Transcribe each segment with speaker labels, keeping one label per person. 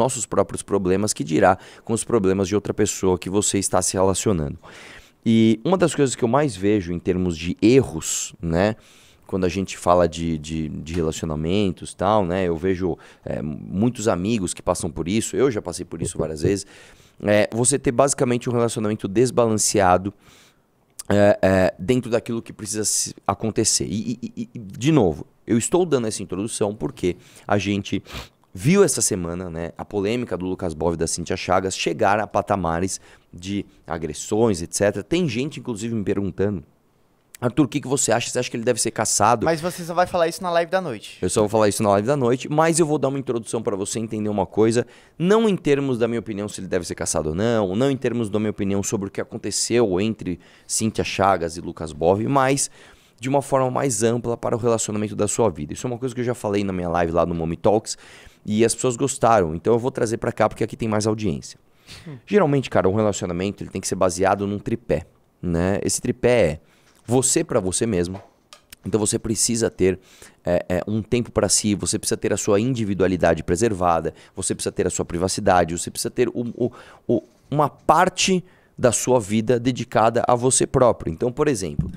Speaker 1: nossos próprios problemas, que dirá com os problemas de outra pessoa que você está se relacionando. E uma das coisas que eu mais vejo em termos de erros, né? Quando a gente fala de, de, de relacionamentos tal, né? Eu vejo é, muitos amigos que passam por isso, eu já passei por isso várias vezes. É, você ter basicamente um relacionamento desbalanceado é, é, dentro daquilo que precisa acontecer. E, e, e, de novo, eu estou dando essa introdução porque a gente viu essa semana né, a polêmica do Lucas Bov e da Cintia Chagas chegar a patamares de agressões, etc. Tem gente, inclusive, me perguntando. Arthur, o que, que você acha? Você acha que ele deve ser caçado? Mas você só vai falar isso na live da noite. Eu só vou falar isso na live da noite, mas eu vou dar uma introdução para você entender uma coisa, não em termos da minha opinião se ele deve ser caçado ou não, não em termos da minha opinião sobre o que aconteceu entre Cíntia Chagas e Lucas Bov, mas de uma forma mais ampla para o relacionamento da sua vida. Isso é uma coisa que eu já falei na minha live lá no Mommy Talks e as pessoas gostaram, então eu vou trazer para cá porque aqui tem mais audiência. Hum. Geralmente, cara, um relacionamento ele tem que ser baseado num tripé, né? Esse tripé é você para você mesmo, então você precisa ter é, é, um tempo para si, você precisa ter a sua individualidade preservada, você precisa ter a sua privacidade, você precisa ter o, o, o, uma parte da sua vida dedicada a você próprio. Então, por exemplo,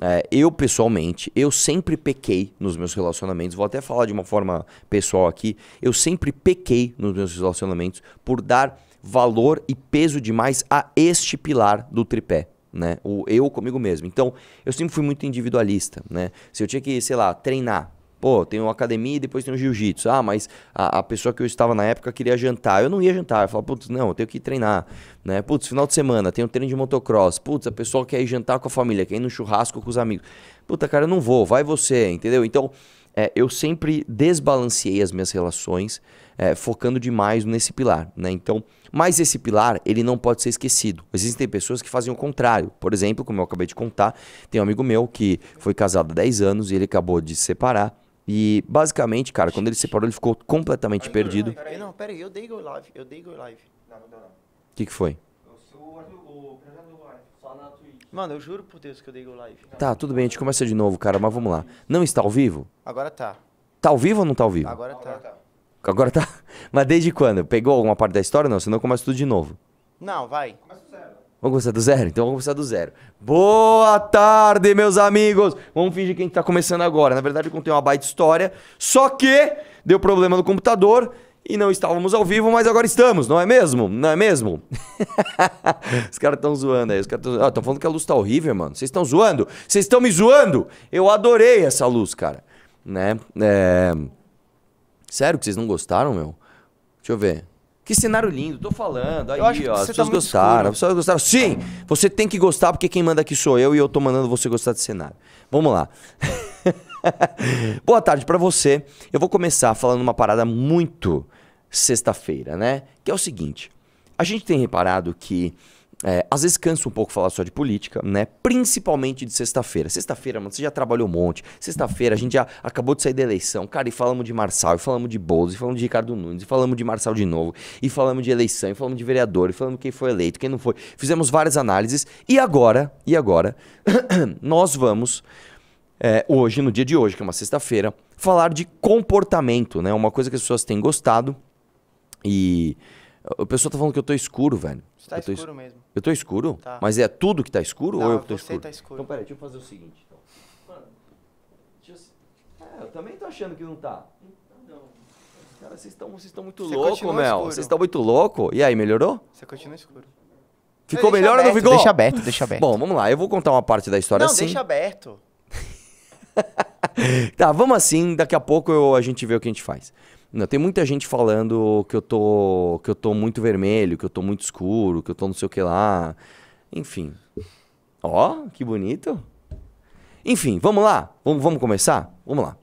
Speaker 1: é, eu, pessoalmente, eu sempre pequei nos meus relacionamentos. Vou até falar de uma forma pessoal aqui. Eu sempre pequei nos meus relacionamentos por dar valor e peso demais a este pilar do tripé. Né? O eu comigo mesmo. Então, eu sempre fui muito individualista. Né? Se eu tinha que, sei lá, treinar, Pô, tem uma academia e depois tem um jiu-jitsu. Ah, mas a, a, pessoa que eu estava na época queria jantar. Eu não ia jantar. Eu falava, putz, não, eu tenho que treinar. Né? Putz, final de semana, tem um treino de motocross. Putz, a pessoa quer ir jantar com a família, quer ir no churrasco com os amigos. Puta, cara, eu não vou, vai você, entendeu? Então, é, eu sempre desbalanceei as minhas relações, é, focando demais nesse pilar, né? Então, mas esse pilar, ele não pode ser esquecido. Existem pessoas que fazem o contrário. Por exemplo, como eu acabei de contar, tem um amigo meu que foi casado há 10 anos e ele acabou de se separar. E basicamente, cara, quando ele separou, ele ficou completamente perdido. Peraí, peraí, não, peraí, eu dei go live, eu dei go live. Não, não deu não. O que, que foi? Mano, eu juro por Deus que eu dei go live. Tá, tudo bem, a gente começa de novo, cara, mas vamos lá. Não está ao vivo? Agora tá. Tá ao vivo ou não tá ao vivo? Agora tá. Agora tá. tá. Mas desde quando? Pegou alguma parte da história ou não? Senão começa tudo de novo. Não, vai. Vamos começar do zero? Então vamos começar do zero. Boa tarde, meus amigos! Vamos fingir que a gente tá começando agora. Na verdade, eu contei uma baita história, só que deu problema no computador e não estávamos ao vivo, mas agora estamos, não é mesmo? Não é mesmo? os caras estão zoando aí. Os caras estão ah, falando que a luz tá horrível, mano. Vocês estão zoando? Vocês estão me zoando? Eu adorei essa luz, cara. Né? É... Sério que vocês não gostaram, meu? Deixa eu ver. Que cenário lindo, tô falando. Aí, ó, as tá pessoas tá gostaram. As pessoas gostaram. Sim, você tem que gostar, porque quem manda aqui sou eu e eu tô mandando você gostar de cenário. Vamos lá. Boa tarde para você. Eu vou começar falando uma parada muito sexta-feira, né? Que é o seguinte: a gente tem reparado que é, às vezes canso um pouco falar só de política, né? Principalmente de sexta-feira. Sexta-feira, mano, você já trabalhou um monte. Sexta-feira, a gente já acabou de sair da eleição. Cara, e falamos de Marçal, e falamos de Boulos, e falamos de Ricardo Nunes, e falamos de Marçal de novo, e falamos de eleição, e falamos de vereador, e falamos quem foi eleito, quem não foi. Fizemos várias análises. E agora, e agora, nós vamos, é, hoje, no dia de hoje, que é uma sexta-feira, falar de comportamento, né? Uma coisa que as pessoas têm gostado e o pessoal tá falando que eu tô escuro, velho. Você tá eu escuro es... mesmo. Eu tô escuro? Tá. Mas é tudo que tá escuro Não, ou eu que tô escuro? Tá escuro? Então, peraí, deixa eu fazer o seguinte. Então. Mano, deixa eu... É, eu também tô achando que não tá. Cara, vocês estão vocês estão muito louco, Mel. Vocês estão muito louco. E aí, melhorou? Você continua escuro. Ficou melhor aberto, ou não ficou? Deixa aberto, deixa aberto. Bom, vamos lá. Eu vou contar uma parte da história não, assim. Não, deixa aberto. tá, vamos assim. Daqui a pouco eu, a gente vê o que a gente faz. Não, tem muita gente falando que eu tô que eu tô muito vermelho, que eu tô muito escuro, que eu tô não sei o que lá. Enfim. Ó, oh, que bonito. Enfim, vamos lá. Vamos, vamos começar? Vamos lá.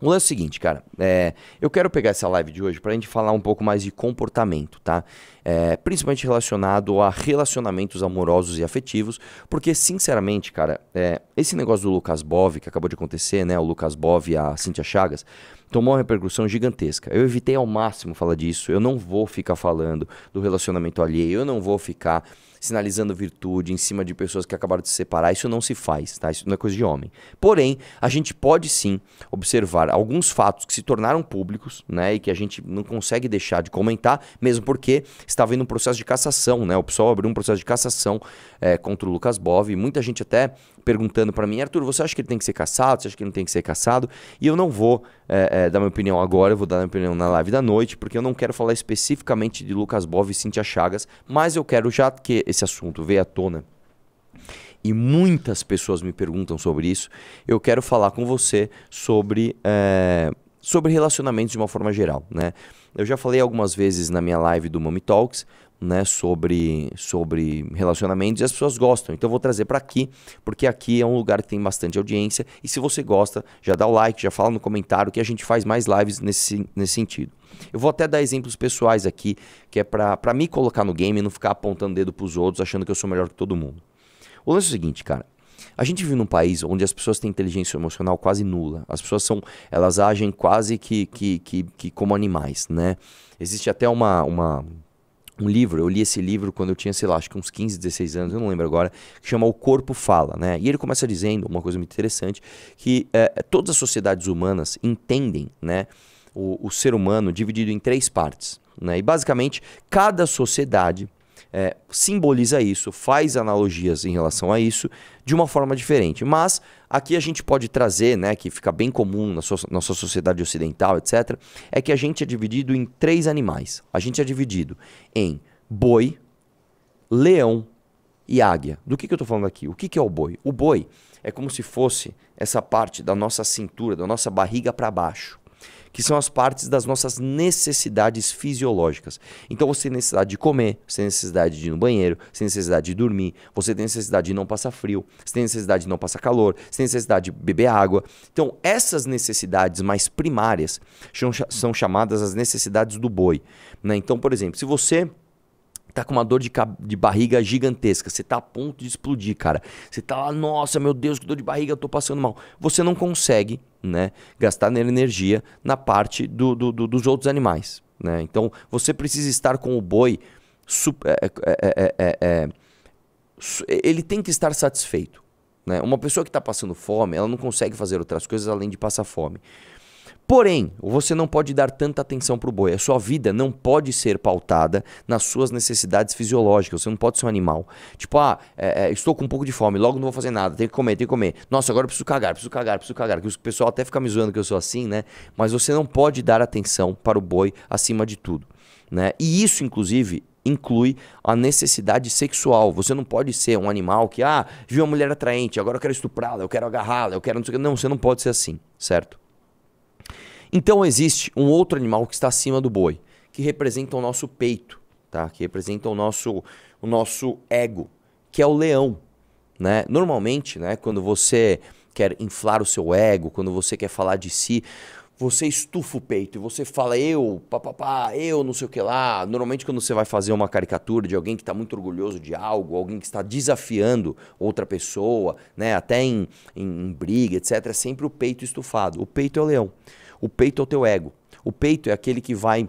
Speaker 1: O lance é o seguinte, cara. É, eu quero pegar essa live de hoje para a gente falar um pouco mais de comportamento, tá? É, principalmente relacionado a relacionamentos amorosos e afetivos, porque, sinceramente, cara, é, esse negócio do Lucas Bov que acabou de acontecer, né? O Lucas Bov e a Cintia Chagas tomou uma repercussão gigantesca. Eu evitei ao máximo falar disso. Eu não vou ficar falando do relacionamento alheio, eu não vou ficar sinalizando virtude em cima de pessoas que acabaram de se separar. Isso não se faz, tá? Isso não é coisa de homem. Porém, a gente pode sim observar alguns fatos que se tornaram públicos, né, e que a gente não consegue deixar de comentar, mesmo porque está vendo um processo de cassação, né? O pessoal abriu um processo de cassação é, contra o Lucas e muita gente até perguntando para mim, Arthur, você acha que ele tem que ser caçado? Você acha que ele não tem que ser caçado? E eu não vou é, é, dar minha opinião agora, eu vou dar minha opinião na live da noite, porque eu não quero falar especificamente de Lucas Bov e Cintia Chagas, mas eu quero, já que esse assunto veio à tona e muitas pessoas me perguntam sobre isso, eu quero falar com você sobre, é, sobre relacionamentos de uma forma geral, né? Eu já falei algumas vezes na minha live do Mommy Talks né, sobre, sobre relacionamentos e as pessoas gostam. Então eu vou trazer para aqui, porque aqui é um lugar que tem bastante audiência. E se você gosta, já dá o like, já fala no comentário que a gente faz mais lives nesse, nesse sentido. Eu vou até dar exemplos pessoais aqui, que é para me colocar no game e não ficar apontando dedo pros outros achando que eu sou melhor que todo mundo. O lance é o seguinte, cara. A gente vive num país onde as pessoas têm inteligência emocional quase nula. As pessoas são, elas agem quase que, que, que, que como animais, né? Existe até uma, uma um livro, eu li esse livro quando eu tinha, sei lá, acho que uns 15, 16 anos, eu não lembro agora, que chama O Corpo Fala, né? E ele começa dizendo uma coisa muito interessante, que é, todas as sociedades humanas entendem, né, o, o ser humano dividido em três partes, né? E basicamente, cada sociedade é, simboliza isso, faz analogias em relação a isso de uma forma diferente. Mas aqui a gente pode trazer, né, que fica bem comum na nossa sociedade ocidental, etc., é que a gente é dividido em três animais. A gente é dividido em boi, leão e águia. Do que, que eu estou falando aqui? O que, que é o boi? O boi é como se fosse essa parte da nossa cintura, da nossa barriga para baixo que são as partes das nossas necessidades fisiológicas. Então você tem necessidade de comer, você tem necessidade de ir no banheiro, você tem necessidade de dormir, você tem necessidade de não passar frio, você tem necessidade de não passar calor, você tem necessidade de beber água. Então essas necessidades mais primárias são chamadas as necessidades do boi. Né? Então, por exemplo, se você tá com uma dor de, de barriga gigantesca, você tá a ponto de explodir, cara. Você tá lá, nossa, meu Deus, que dor de barriga, eu tô passando mal. Você não consegue, né, gastar energia na parte do, do, do dos outros animais, né? Então, você precisa estar com o boi... Super, é, é, é, ele tem que estar satisfeito. Né? Uma pessoa que está passando fome, ela não consegue fazer outras coisas além de passar fome. Porém, você não pode dar tanta atenção para o boi. A sua vida não pode ser pautada nas suas necessidades fisiológicas. Você não pode ser um animal. Tipo, ah, é, é, estou com um pouco de fome, logo não vou fazer nada, tenho que comer, tenho que comer. Nossa, agora eu preciso cagar, preciso cagar, preciso cagar. Que o pessoal até fica me zoando que eu sou assim, né? Mas você não pode dar atenção para o boi acima de tudo. Né? E isso, inclusive, inclui a necessidade sexual. Você não pode ser um animal que, ah, viu uma mulher atraente, agora eu quero estuprá-la, eu quero agarrá-la, eu quero não sei o que. Não, você não pode ser assim, certo? Então existe um outro animal que está acima do boi, que representa o nosso peito, tá? Que representa o nosso o nosso ego, que é o leão, né? Normalmente, né, quando você quer inflar o seu ego, quando você quer falar de si, você estufa o peito e você fala eu, papapá, eu não sei o que lá. Normalmente quando você vai fazer uma caricatura de alguém que está muito orgulhoso de algo, alguém que está desafiando outra pessoa, né, até em, em, em briga, etc, é sempre o peito estufado. O peito é o leão. O peito é o teu ego. O peito é aquele que vai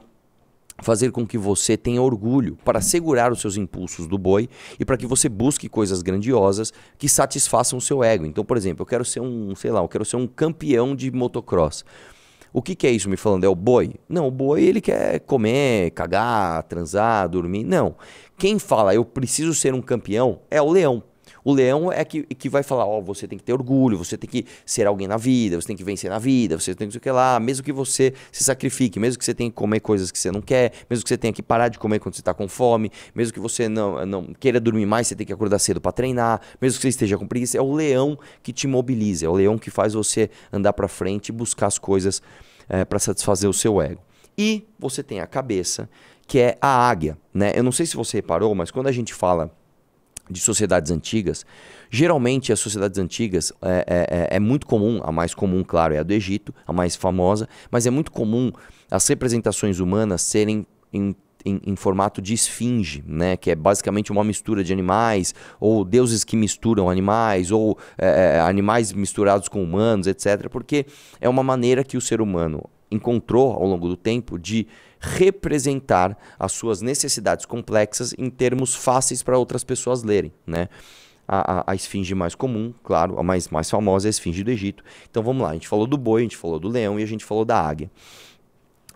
Speaker 1: fazer com que você tenha orgulho para segurar os seus impulsos do boi e para que você busque coisas grandiosas que satisfaçam o seu ego. Então, por exemplo, eu quero ser um, sei lá, eu quero ser um campeão de motocross. O que, que é isso me falando? É o boi? Não, o boi ele quer comer, cagar, transar, dormir. Não. Quem fala eu preciso ser um campeão é o leão. O leão é que, que vai falar: ó, oh, você tem que ter orgulho, você tem que ser alguém na vida, você tem que vencer na vida, você tem que o que lá, mesmo que você se sacrifique, mesmo que você tenha que comer coisas que você não quer, mesmo que você tenha que parar de comer quando você está com fome, mesmo que você não, não queira dormir mais, você tem que acordar cedo para treinar, mesmo que você esteja com preguiça, é o leão que te mobiliza, é o leão que faz você andar para frente e buscar as coisas é, eh, para satisfazer o seu ego. E você tem a cabeça, que é a águia, né? Eu não sei se você reparou, mas quando a gente fala de sociedades antigas, geralmente as sociedades antigas é, é, é, é, muito comum, a mais comum, claro, é a do Egito, a mais famosa, mas é muito comum as representações humanas serem em, em, em formato de esfinge, né? que é basicamente uma mistura de animais, ou deuses que misturam animais, ou é, é animais misturados com humanos, etc., porque é uma maneira que o ser humano encontrou ao longo do tempo de representar as suas necessidades complexas em termos fáceis para outras pessoas lerem, né? A, a, a, esfinge mais comum, claro, a mais, mais famosa é a esfinge do Egito. Então vamos lá, a gente falou do boi, a gente falou do leão e a gente falou da águia.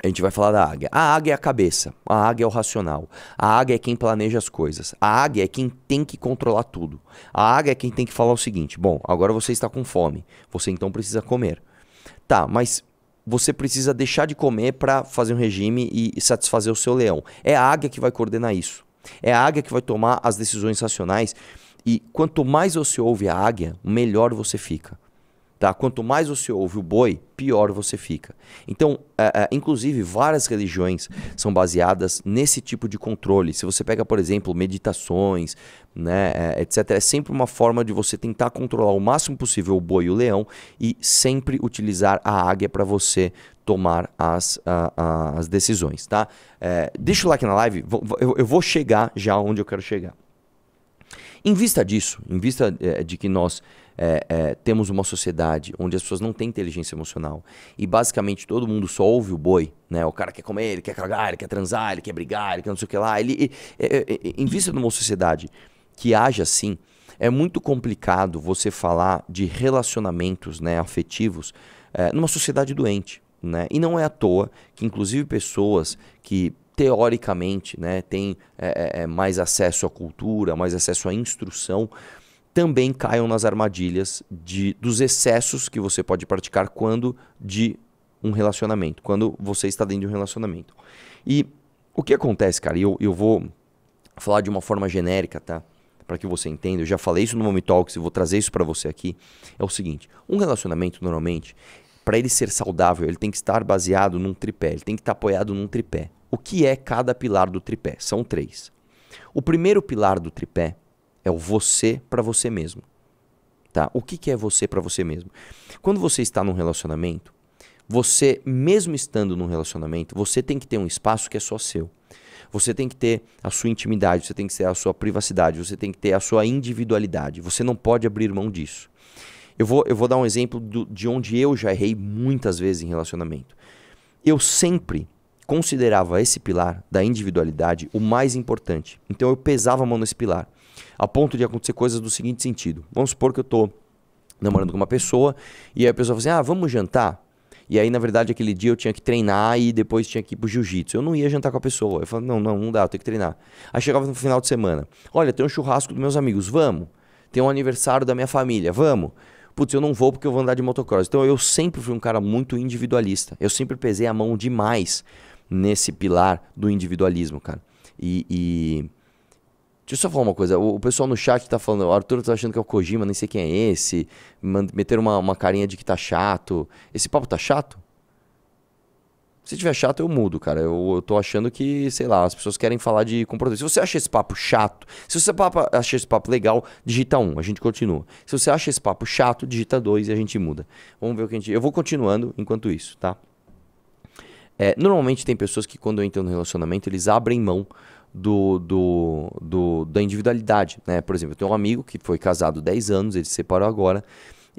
Speaker 1: A gente vai falar da águia. A águia é a cabeça, a águia é o racional, a águia é quem planeja as coisas, a águia é quem tem que controlar tudo. A águia é quem tem que falar o seguinte: bom, agora você está com fome, você então precisa comer. Tá, mas você precisa deixar de comer para fazer um regime e satisfazer o seu leão. É a águia que vai coordenar isso. É a águia que vai tomar as decisões racionais. E quanto mais você ouve a águia, melhor você fica. Tá? Quanto mais você ouve o boi, pior você fica. Então, é, é, inclusive, várias religiões são baseadas nesse tipo de controle. Se você pega, por exemplo, meditações, né, é, etc., é sempre uma forma de você tentar controlar o máximo possível o boi e o leão e sempre utilizar a águia para você tomar as, a, as decisões. Tá? É, deixa o like na live, eu, eu vou chegar já onde eu quero chegar. Em vista disso, em vista é, de que nós é, é, temos uma sociedade onde as pessoas não têm inteligência emocional e basicamente todo mundo só ouve o boi, né? O cara quer comer, ele quer cagar, ele quer transar, ele quer brigar, ele quer não sei o que lá. Ele, em vista de uma sociedade que age assim, é muito complicado você falar de relacionamentos né, afetivos é, numa sociedade doente. Né? E não é à toa que, inclusive, pessoas que teoricamente né, têm é, é, é mais acesso à cultura, mais acesso à instrução, também caiam nas armadilhas de, dos excessos que você pode praticar quando de um relacionamento, quando você está dentro de um relacionamento. E o que acontece, cara, e eu, eu vou falar de uma forma genérica, tá? Para que você entenda, eu já falei isso no Mommy Talks e vou trazer isso para você aqui. É o seguinte: um relacionamento, normalmente, para ele ser saudável, ele tem que estar baseado num tripé, ele tem que estar apoiado num tripé. O que é cada pilar do tripé? São três. O primeiro pilar do tripé é o você para você mesmo. Tá? O que, que é você para você mesmo? Quando você está num relacionamento, você, mesmo estando num relacionamento, você tem que ter um espaço que é só seu. Você tem que ter a sua intimidade, você tem que ter a sua privacidade, você tem que ter a sua individualidade. Você não pode abrir mão disso. Eu vou, eu vou dar um exemplo do, de onde eu já errei muitas vezes em relacionamento. Eu sempre considerava esse pilar da individualidade o mais importante. Então eu pesava a mão nesse pilar a ponto de acontecer coisas do seguinte sentido. Vamos supor que eu estou namorando com uma pessoa e aí a pessoa fala assim: ah, vamos jantar? E aí, na verdade, aquele dia eu tinha que treinar e depois tinha que ir pro jiu-jitsu. Eu não ia jantar com a pessoa. Eu falava, não, não, não dá, eu tenho que treinar. Aí chegava no final de semana. Olha, tem um churrasco dos meus amigos, vamos. Tem um aniversário da minha família, vamos. Putz, eu não vou porque eu vou andar de motocross. Então eu sempre fui um cara muito individualista. Eu sempre pesei a mão demais nesse pilar do individualismo, cara. E, e Deixa eu só falar uma coisa. O, pessoal no chat tá falando, o Arthur tá achando que é o Kojima, nem sei quem é esse. Meteram uma, uma carinha de que tá chato. Esse papo tá chato? Se tiver chato, eu mudo, cara. Eu, eu tô achando que, sei lá, as pessoas querem falar de comportamento. Se você acha esse papo chato, se você acha esse papo legal, digita um, a gente continua. Se você acha esse papo chato, digita dois e a gente muda. Vamos ver o que a gente. Eu vou continuando enquanto isso, tá? É, normalmente tem pessoas que, quando entram no relacionamento, eles abrem mão do, do, do, da individualidade, né? Por exemplo, eu tenho um amigo que foi casado 10 anos, ele se separou agora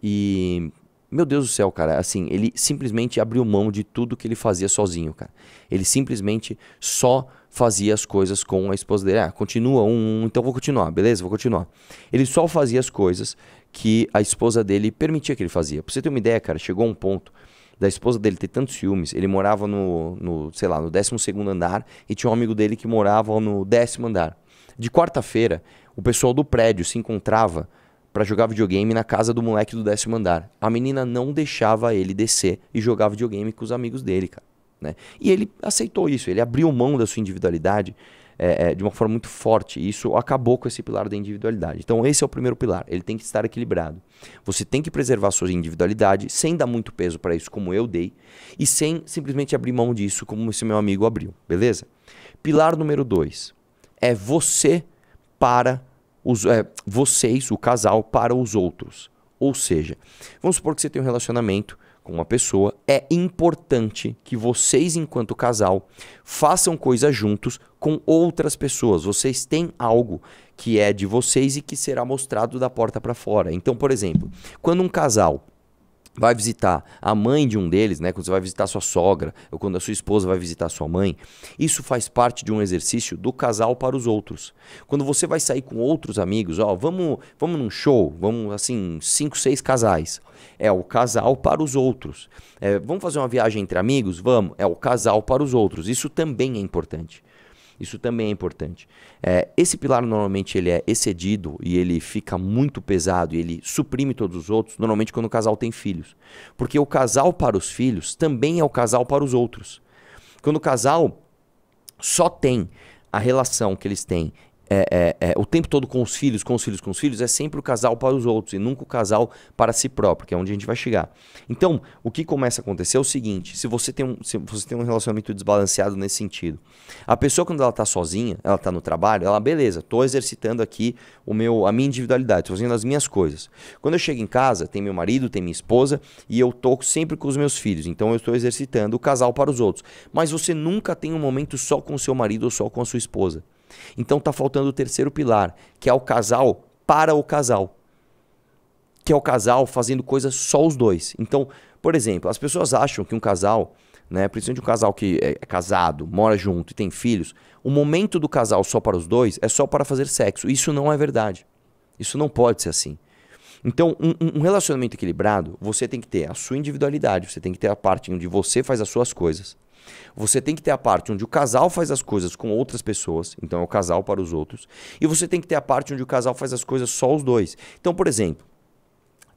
Speaker 1: e meu Deus do céu, cara, assim, ele simplesmente abriu mão de tudo que ele fazia sozinho, cara. Ele simplesmente só fazia as coisas com a esposa dele. Ah, continua um, um então vou continuar, beleza? Vou continuar. Ele só fazia as coisas que a esposa dele permitia que ele fazia. Pra você ter uma ideia, cara, chegou um ponto da esposa dele ter tantos ciúmes, ele morava no, no sei lá, no 12 andar e tinha um amigo dele que morava no décimo andar. De quarta-feira, o pessoal do prédio se encontrava para jogar videogame na casa do moleque do décimo andar. A menina não deixava ele descer e jogar videogame com os amigos dele, cara. Né? E ele aceitou isso, ele abriu mão da sua individualidade é, é, de uma forma muito forte. E isso acabou com esse pilar da individualidade. Então, esse é o primeiro pilar. Ele tem que estar equilibrado. Você tem que preservar sua individualidade sem dar muito peso para isso, como eu dei, e sem simplesmente abrir mão disso, como esse meu amigo abriu. Beleza? Pilar número dois é você para os, é, vocês, o casal, para os outros. Ou seja, vamos supor que você tem um relacionamento com uma pessoa, é importante que vocês, enquanto casal, façam coisas juntos com outras pessoas. Vocês têm algo que é de vocês e que será mostrado da porta para fora. Então, por exemplo, quando um casal vai visitar a mãe de um deles, né? Quando você vai visitar sua sogra, ou quando a sua esposa vai visitar sua mãe, isso faz parte de um exercício do casal para os outros. Quando você vai sair com outros amigos, ó, vamos, vamos num show, vamos assim, cinco, seis casais. É o casal para os outros. É, vamos fazer uma viagem entre amigos? Vamos, é o casal para os outros. Isso também é importante. Isso também é importante. É, esse pilar normalmente ele é excedido e ele fica muito pesado e ele suprime todos os outros, normalmente quando o casal tem filhos. Porque o casal para os filhos também é o casal para os outros. Quando o casal só tem a relação que eles têm é, é, é, o tempo todo com os filhos, com os filhos, com os filhos, é sempre o casal para os outros e nunca o casal para si próprio, que é onde a gente vai chegar. Então, o que começa a acontecer é o seguinte: se você tem um, se você tem um relacionamento desbalanceado nesse sentido, a pessoa, quando ela está sozinha, ela está no trabalho, ela, beleza, estou exercitando aqui o meu, a minha individualidade, estou fazendo as minhas coisas. Quando eu chego em casa, tem meu marido, tem minha esposa e eu estou sempre com os meus filhos, então eu estou exercitando o casal para os outros. Mas você nunca tem um momento só com o seu marido ou só com a sua esposa. Então está faltando o terceiro pilar, que é o casal para o casal. Que é o casal fazendo coisas só os dois. Então, por exemplo, as pessoas acham que um casal, né, principalmente um casal que é, é casado, mora junto e tem filhos, o momento do casal só para os dois é só para fazer sexo. Isso não é verdade. Isso não pode ser assim. Então, um, um, relacionamento equilibrado, você tem que ter a sua individualidade, você tem que ter a parte onde você faz as suas coisas. Você tem que ter a parte onde o casal faz as coisas com outras pessoas, então é o casal para os outros, e você tem que ter a parte onde o casal faz as coisas só os dois. Então, por exemplo,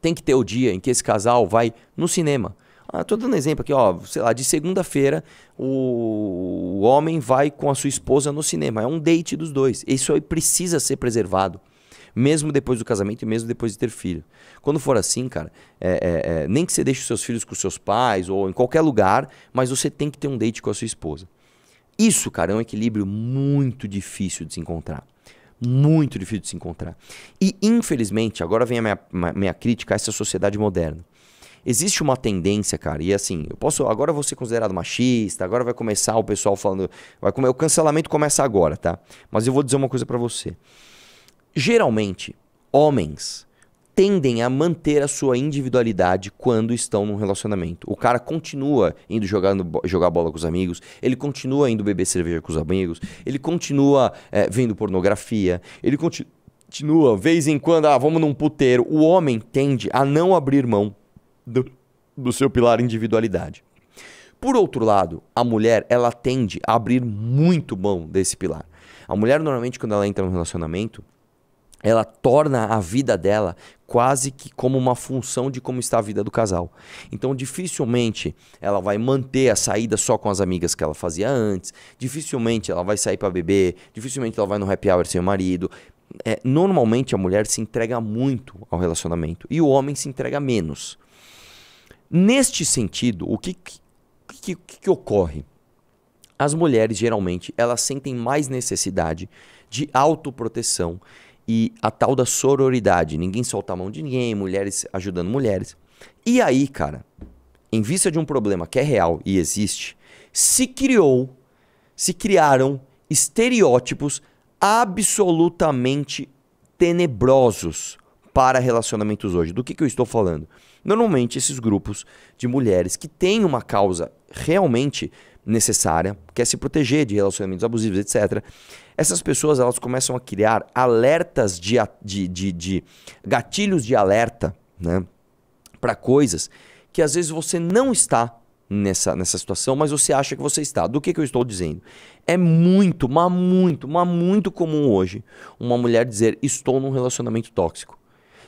Speaker 1: tem que ter o dia em que esse casal vai no cinema. Ah, tô dando exemplo aqui, ó, sei lá, de segunda-feira o... o homem vai com a sua esposa no cinema. É um date dos dois. Isso aí precisa ser preservado mesmo depois do casamento e mesmo depois de ter filho. Quando for assim, cara, é, é, é, nem que você deixe os seus filhos com os seus pais ou em qualquer lugar, mas você tem que ter um date com a sua esposa. Isso, cara, é um equilíbrio muito difícil de se encontrar. Muito difícil de se encontrar. E, infelizmente, agora vem a minha, minha crítica a essa sociedade moderna existe uma tendência, cara, e assim, eu posso, agora eu vou ser considerado machista, agora vai começar o pessoal falando, vai, o cancelamento começa agora, tá? Mas eu vou dizer uma coisa para você. Geralmente, homens tendem a manter a sua individualidade quando estão num relacionamento. O cara continua indo jogar, jogar bola com os amigos, ele continua indo beber cerveja com os amigos, ele continua é, vendo pornografia, ele continua, vez em quando, ah, vamos num puteiro. O homem tende a não abrir mão do, do seu pilar individualidade. Por outro lado, a mulher, ela tende a abrir muito mão desse pilar. A mulher, normalmente, quando ela entra num relacionamento, ela torna a vida dela quase que como uma função de como está a vida do casal. Então, dificilmente ela vai manter a saída só com as amigas que ela fazia antes, dificilmente ela vai sair para beber, dificilmente ela vai no happy hour sem o marido. É, normalmente a mulher se entrega muito ao relacionamento e o homem se entrega menos. Neste sentido, o que, que, que, que ocorre? As mulheres geralmente elas sentem mais necessidade de autoproteção, e a tal da sororidade, ninguém soltar a mão de ninguém, mulheres ajudando mulheres. E aí, cara, em vista de um problema que é real e existe, se criou, se criaram estereótipos absolutamente tenebrosos para relacionamentos hoje. Do que, que eu estou falando? Normalmente, esses grupos de mulheres que têm uma causa realmente necessária, quer se proteger de relacionamentos abusivos, etc. Essas pessoas elas começam a criar alertas de, de, de, de gatilhos de alerta, né? Para coisas que às vezes você não está nessa, nessa situação, mas você acha que você está. Do que, que eu estou dizendo? É muito, mas muito, mas muito comum hoje uma mulher dizer estou num relacionamento tóxico.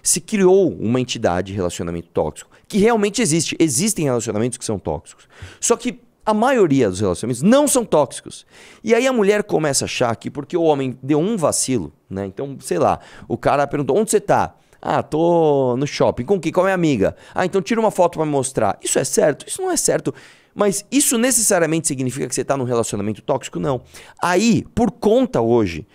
Speaker 1: Se criou uma entidade de relacionamento tóxico, que realmente existe. Existem relacionamentos que são tóxicos. Só que a maioria dos relacionamentos não são tóxicos. E aí a mulher começa a achar que porque o homem deu um vacilo, né? Então, sei lá, o cara perguntou: onde você tá? Ah, tô no shopping. Com quem? Qual é a amiga? Ah, então tira uma foto para mostrar. Isso é certo? Isso não é certo. Mas isso necessariamente significa que você está num relacionamento tóxico? Não. Aí, por conta hoje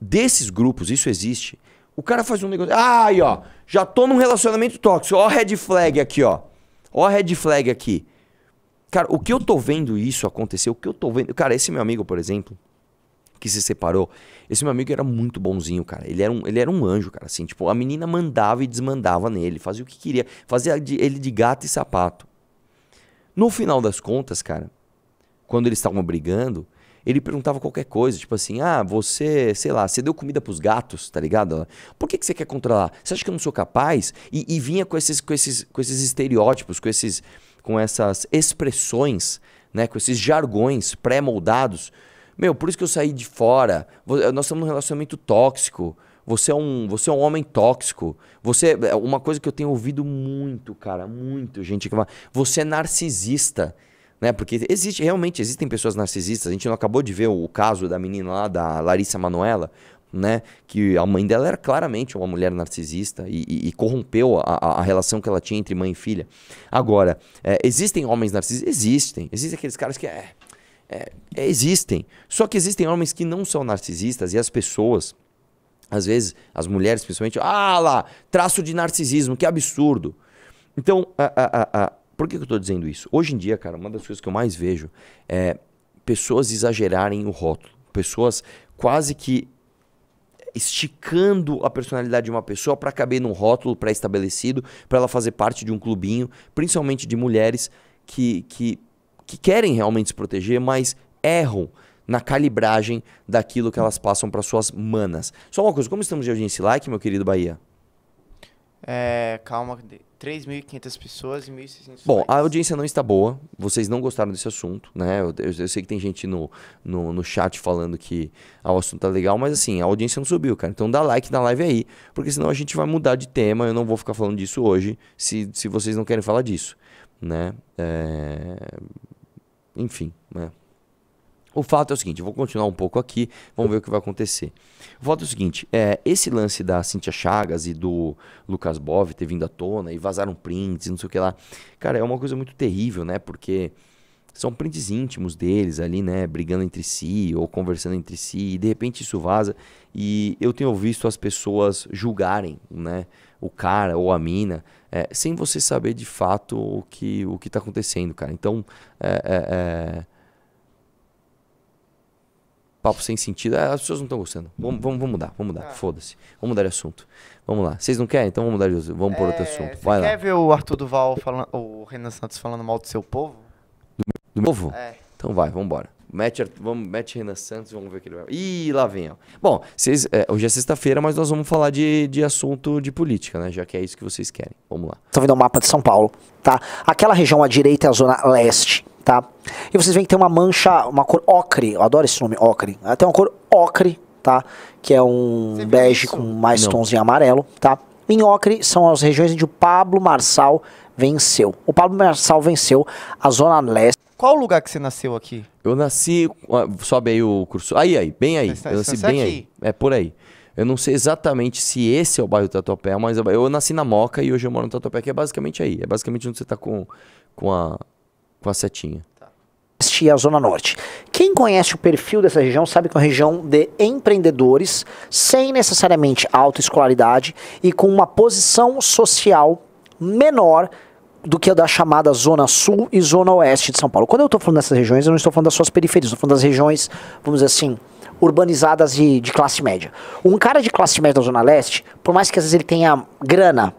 Speaker 1: desses grupos, isso existe. O cara faz um negócio. Ah, aí, ó. Já tô num relacionamento tóxico. Ó, a red flag aqui, ó. Ó, a red flag aqui. Cara, o que eu tô vendo isso acontecer, o que eu tô vendo. Cara, esse meu amigo, por exemplo, que se separou, esse meu amigo era muito bonzinho, cara. Ele era um, ele era um anjo, cara, assim. Tipo, a menina mandava e desmandava nele, fazia o que queria, fazia ele de gato e sapato. No final das contas, cara, quando eles estavam brigando, ele perguntava qualquer coisa, tipo assim, ah, você, sei lá, você deu comida pros gatos, tá ligado? Por que, que você quer controlar? Você acha que eu não sou capaz? E, e vinha com esses, com, esses, com esses estereótipos, com esses com essas expressões, né, com esses jargões pré-moldados. Meu, por isso que eu saí de fora. Eh, nós estamos num relacionamento tóxico. Você é um, você é um homem tóxico. Você é uma coisa que eu tenho ouvido muito, cara, muito gente que fala, você é narcisista, né? Porque existe, realmente existem pessoas narcisistas. A gente não acabou de ver o caso da menina lá da Larissa Manoela, né? Que a mãe dela era claramente uma mulher narcisista e, e, e corrompeu a, a, relação que ela tinha entre mãe e filha. Agora, é, existem homens narcisistas? Existem. Existem aqueles caras que é, é, é, existem. Só que existem homens que não são narcisistas e as pessoas, às vezes, as mulheres principalmente, ah lá, traço de narcisismo, que absurdo. Então, a, a, a, por que, que eu estou dizendo isso? Hoje em dia, cara, uma das coisas que eu mais vejo é pessoas exagerarem o rótulo, pessoas quase que esticando a personalidade de uma pessoa para caber num rótulo pré-estabelecido, para ela fazer parte de um clubinho, principalmente de mulheres que, que, que querem realmente se proteger, mas erram na calibragem daquilo que elas passam para suas manas. Só uma coisa, como estamos de audiência like, meu querido Bahia? É, calma, 3.500 pessoas e 1.600 Bom, a audiência não está boa, vocês não gostaram desse assunto, né? Eu, eu, eu sei que tem gente no, no, no chat falando que ah, o assunto tá legal, mas assim, a audiência não subiu, cara. Então dá like na live aí, porque senão a gente vai mudar de tema, eu não vou ficar falando disso hoje, se, se vocês não querem falar disso, né? É... Enfim, né? O fato é o seguinte, eu vou continuar um pouco aqui, vamos ver o que vai acontecer. O fato é o seguinte, é, esse lance da Cintia Chagas e do Lucas Bov ter vindo à tona e vazaram prints, não sei o que lá. Cara, é uma coisa muito terrível, né? Porque são prints íntimos deles ali, né? Brigando entre si ou conversando entre si, e de repente isso vaza. E eu tenho visto as pessoas julgarem, né? O cara ou a mina, é, sem você saber de fato o que o que está acontecendo, cara. Então, é, é, é papo sem sentido. É, as pessoas não estão gostando. Vamos, vamos, vamos mudar, vamos mudar. Ah. Foda-se. Vamos mudar de assunto. Vamos lá. Vocês não querem? Então vamos mudar de assunto. Vamos é, por outro é, assunto. Vai quer lá. ver o Arthur Duval falando, o Renan Santos falando mal do seu povo? Do, do meu povo? É. Então vai, vamos embora. Mete, vamos, mete Renan Santos, vamos ver o que ele vai. Ih, lá vem. Ó. Bom, é, hoje é sexta-feira, mas nós vamos falar de, de assunto de política, né? Já que é isso que vocês querem. Vamos lá. Estão vendo o mapa de São Paulo tá? Aquela região à direita é a zona leste, tá? E vocês veem que tem uma mancha, uma cor ocre, eu adoro esse nome, ocre. tem uma cor ocre, tá? Que é um bege isso? com mais Não. tons em amarelo, tá? Em ocre são as regiões onde o Pablo Marçal venceu. O Pablo Marçal venceu a zona leste. Qual o lugar que você nasceu aqui? Eu nasci. Ah, sobe aí o curso. Aí, aí, bem aí. eu nasci bem aí. É por aí. Eu não sei exatamente se esse é o bairro do Tatuapé, mas eu nasci na Moca e hoje eu moro no Tatuapé, que é basicamente aí. É basicamente onde você está com, com, a, com a setinha. Tá. Este é a Zona Norte. Quem conhece o perfil dessa região sabe que é uma região de empreendedores, sem necessariamente alta escolaridade e com uma posição social menor do que a da chamada Zona Sul e Zona Oeste de São Paulo. Quando eu estou falando dessas regiões, eu não estou falando das suas periferias, estou falando das regiões, vamos dizer assim, urbanizadas de, de classe média. Um cara de classe média da Zona Leste, por mais que às vezes ele tenha grana,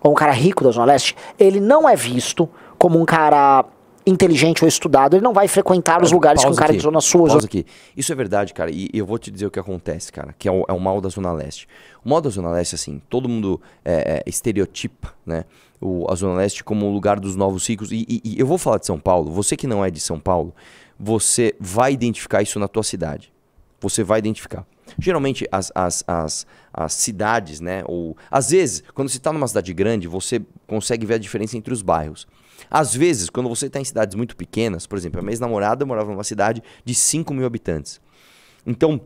Speaker 1: ou um cara rico da Zona Leste, ele não é visto como um cara inteligente ou estudado, ele não vai frequentar os lugares que um cara aqui, de Zona Sul... Pausa zona... aqui. Isso é verdade, cara, e, e eu vou te dizer o que acontece, cara, que é o, é o, mal da Zona Leste. O mal da Zona Leste, assim, todo mundo é, é, estereotipa, né, o, a Zona Leste como o lugar dos novos ricos, e, e, e eu vou falar de São Paulo, você que não é de São Paulo, você vai identificar isso na tua cidade você vai identificar. Geralmente as, as, as, as cidades, né? Ou às vezes, quando você está numa cidade grande, você consegue ver a diferença entre os bairros. Às vezes, quando você está em cidades muito pequenas, por exemplo, a minha ex-namorada morava numa cidade de 5 mil habitantes. Então,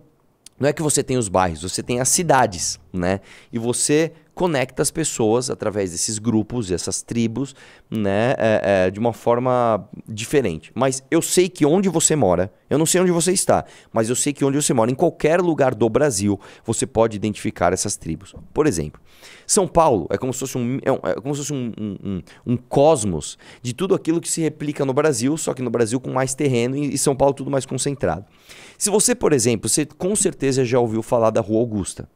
Speaker 1: não é que você tem os bairros, você tem as cidades, né? E você conecta as pessoas através desses grupos, essas tribos, né, é, é, de uma forma diferente. Mas eu sei que onde você mora, eu não sei onde você está, mas eu sei que onde você mora, em qualquer lugar do Brasil, você pode identificar essas tribos. Por exemplo, São Paulo é como se fosse um, é, é como se fosse um, um, um cosmos de tudo aquilo que se replica no Brasil, só que no Brasil com mais terreno e, e São Paulo tudo mais concentrado. Se você, por exemplo, você com certeza já ouviu falar da Rua Augusta.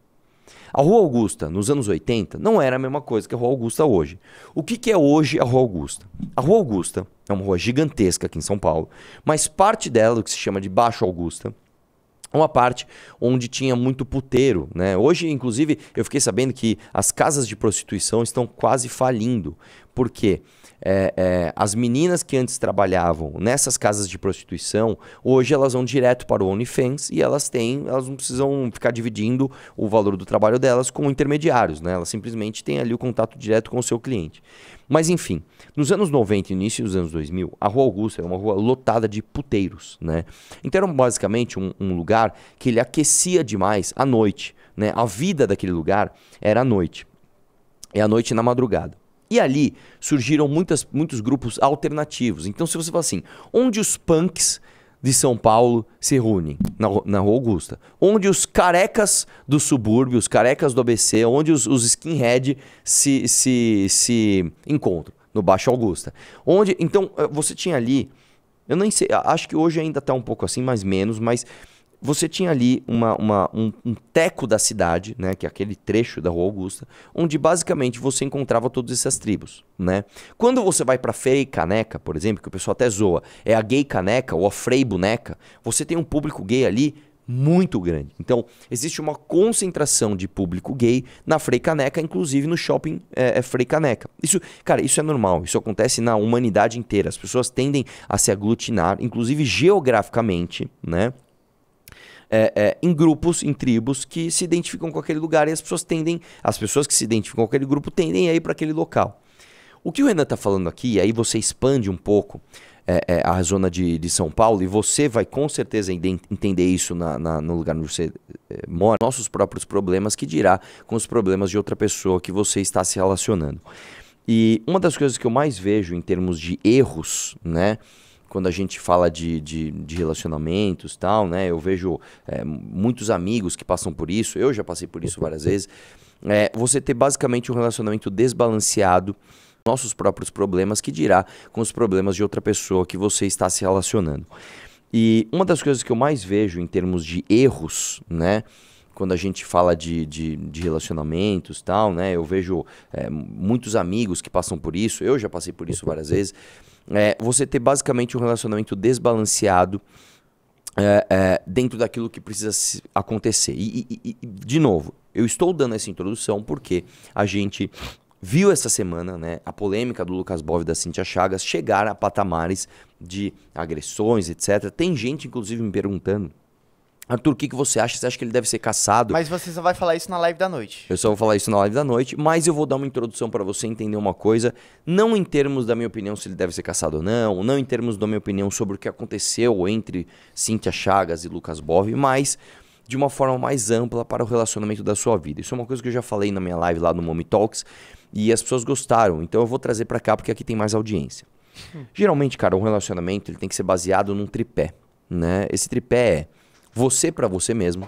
Speaker 1: A Rua Augusta, nos anos 80, não era a mesma coisa que a Rua Augusta hoje. O que, que é hoje a Rua Augusta? A Rua Augusta é uma rua gigantesca aqui em São Paulo, mas parte dela, que se chama de Baixo Augusta, uma parte onde tinha muito puteiro, né? Hoje, inclusive, eu fiquei sabendo que as casas de prostituição estão quase falindo, porque é, é, as meninas que antes trabalhavam nessas casas de prostituição, hoje elas vão direto para o OnlyFans e elas têm, elas não precisam ficar dividindo o valor do trabalho delas com intermediários, né? Elas simplesmente têm ali o contato direto com o seu cliente. Mas enfim, nos anos 90 e início dos anos 2000, a Rua Augusta era uma rua lotada de puteiros, né? Então era basicamente um, um lugar que ele aquecia demais à noite, né? A vida daquele lugar era à noite. É à noite na madrugada. E ali surgiram muitas, muitos grupos alternativos. Então, se você fala assim, onde os punks de São Paulo se reúnem na, na Rua Augusta. Onde os carecas do subúrbio, os carecas do ABC, onde os, os skinhead se, se, se encontram, no Baixo Augusta. Onde, então, eh, você tinha ali, eu nem sei, acho que hoje ainda está um pouco assim, mais menos, mas você tinha ali uma, uma, um, um, teco da cidade, né, que é aquele trecho da Rua Augusta, onde basicamente você encontrava todas essas tribos, né? Quando você vai para Frei Caneca, por exemplo, que o pessoal até zoa, é a gay caneca ou a Frei boneca, você tem um público gay ali muito grande. Então, existe uma concentração de público gay na Frei Caneca, inclusive no shopping é, é Frei Caneca. Isso, cara, isso é normal, isso acontece na humanidade inteira. As pessoas tendem a se aglutinar, inclusive geograficamente, né? é, é, em grupos, em tribos que se identificam com aquele lugar e as pessoas tendem, as pessoas que se identificam com aquele grupo tendem a ir para aquele local. O que o Renan está falando aqui, aí você expande um pouco é, é, a zona de, de, São Paulo e você vai com certeza entender isso na, na, no lugar onde você é, mora, nossos próprios problemas, que dirá com os problemas de outra pessoa que você está se relacionando. E uma das coisas que eu mais vejo em termos de erros, né? quando a gente fala de, de, de relacionamentos tal, né? Eu vejo é, muitos amigos que passam por isso, eu já passei por isso várias vezes. É, você ter basicamente um relacionamento desbalanceado, nossos próprios problemas, que dirá com os problemas de outra pessoa que você está se relacionando. E uma das coisas que eu mais vejo em termos de erros, né? quando a gente fala de, de, de, relacionamentos tal, né? Eu vejo é, muitos amigos que passam por isso, eu já passei por isso várias vezes é, você ter basicamente um relacionamento desbalanceado é, é, dentro daquilo que precisa acontecer. E, e, e, de novo, eu estou dando essa introdução porque a gente viu essa semana né, a polêmica do Lucas Bove e da Cintia Chagas chegar a patamares de agressões, etc. Tem gente, inclusive, me perguntando Arthur, o que, que você acha? Você acha que ele deve ser caçado? Mas você só vai falar isso na live da noite. Eu só vou falar isso na live da noite, mas eu vou dar uma introdução para você entender uma coisa, não em termos da minha opinião se ele deve ser caçado ou não, não em termos da minha opinião sobre o que aconteceu entre Cíntia Chagas e Lucas Bove, mas de uma forma mais ampla para o relacionamento da sua vida. Isso é uma coisa que eu já falei na minha live lá no Mommy Talks e as pessoas gostaram, então eu vou trazer para cá porque aqui tem mais audiência. Hum. Geralmente, cara, um relacionamento ele tem que ser baseado num tripé, né? Esse tripé é você para você mesmo.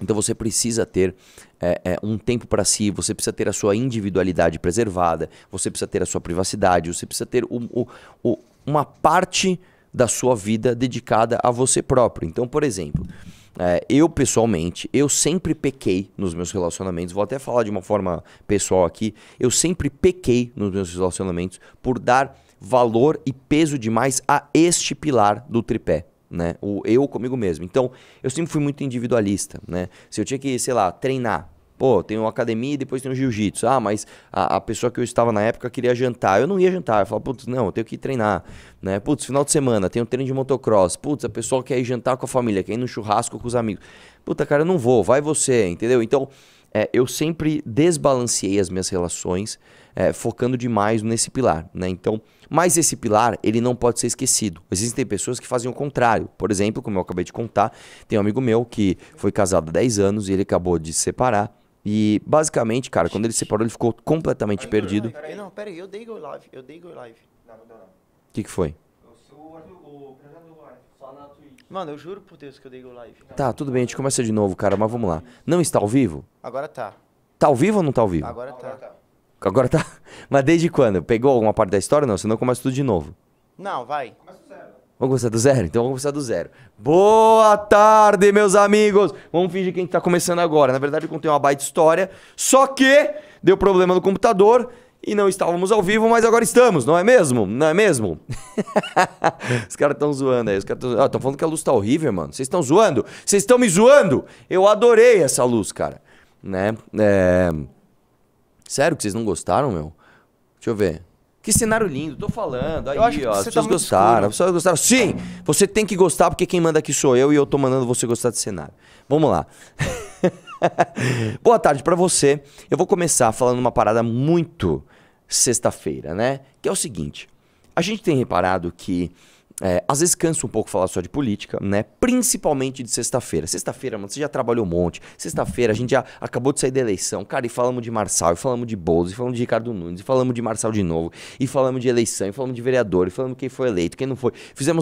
Speaker 1: Então você precisa ter é, é, um tempo para si, você precisa ter a sua individualidade preservada, você precisa ter a sua privacidade, você precisa ter o, o, o, uma parte da sua vida dedicada a você próprio. Então, por exemplo, é, eu pessoalmente, eu sempre pequei nos meus relacionamentos, vou até falar de uma forma pessoal aqui, eu sempre pequei nos meus relacionamentos por dar valor e peso demais a este pilar do tripé, né? O eu comigo mesmo. Então, eu sempre fui muito individualista, né? Se eu tinha que, sei lá, treinar, pô, tem uma academia e depois tem o jiu-jitsu. Ah, mas a, a, pessoa que eu estava na época queria jantar. Eu não ia jantar. Eu falava, putz, não, eu tenho que treinar. Né? Putz, final de semana, tem um treino de motocross. Putz, a pessoa quer ir jantar com a família, quer ir no churrasco com os amigos. Puta, cara, eu não vou, vai você, entendeu? Então, é, eu sempre desbalanceei as minhas relações, é, focando demais nesse pilar, né? Então, mas esse pilar, ele não pode ser esquecido. Existem pessoas que fazem o contrário. Por exemplo, como eu acabei de contar, tem um amigo meu que foi casado há 10 anos e ele acabou de se separar. E basicamente, cara, quando ele se separou, ele ficou completamente perdido. Peraí, não, peraí, eu dei go live, eu dei go live. Não, não, não. O que, que foi? Eu sou o, o, o, o, o, o, o, o, o, Mano, eu juro por Deus que eu dei o live. Tá, tudo bem, a gente começa de novo, cara, mas vamos lá. Não está ao vivo? Agora tá. Tá ao vivo ou não tá ao vivo? Agora tá. Agora tá. Mas desde quando? Pegou alguma parte da história? Não, senão começa tudo de novo. Não, vai. Começa do zero. Vamos começar do zero? Então vamos começar do zero. Boa tarde, meus amigos! Vamos fingir que a gente tá começando agora. Na verdade, eu contei uma baita história, só que deu problema no computador. E não estávamos ao vivo, mas agora estamos, não é mesmo? Não é mesmo? os caras estão zoando aí. Os caras estão ah, falando que a luz está horrível, mano. Vocês estão zoando? Vocês estão me zoando? Eu adorei essa luz, cara. Né? É... Sério que vocês não gostaram, meu? Deixa eu ver. Que cenário lindo, tô falando. Aí, ó, as tá pessoas tá gostaram. Escuro. As pessoas gostaram. Sim, você tem que gostar, porque quem manda aqui sou eu e eu tô mandando você gostar desse cenário. Vamos lá. Boa tarde para você. Eu vou começar falando uma parada muito sexta-feira, né? Que é o seguinte: a gente tem reparado que é, às vezes cansa um pouco falar só de política, né? Principalmente de sexta-feira. Sexta-feira, mano, você já trabalhou um monte. Sexta-feira, a gente já acabou de sair da eleição. Cara, e falamos de Marçal, e falamos de Boulos, e falamos de Ricardo Nunes, e falamos de Marçal de novo, e falamos de eleição, e falamos de vereador, e falamos quem foi eleito, quem não foi. Fizemos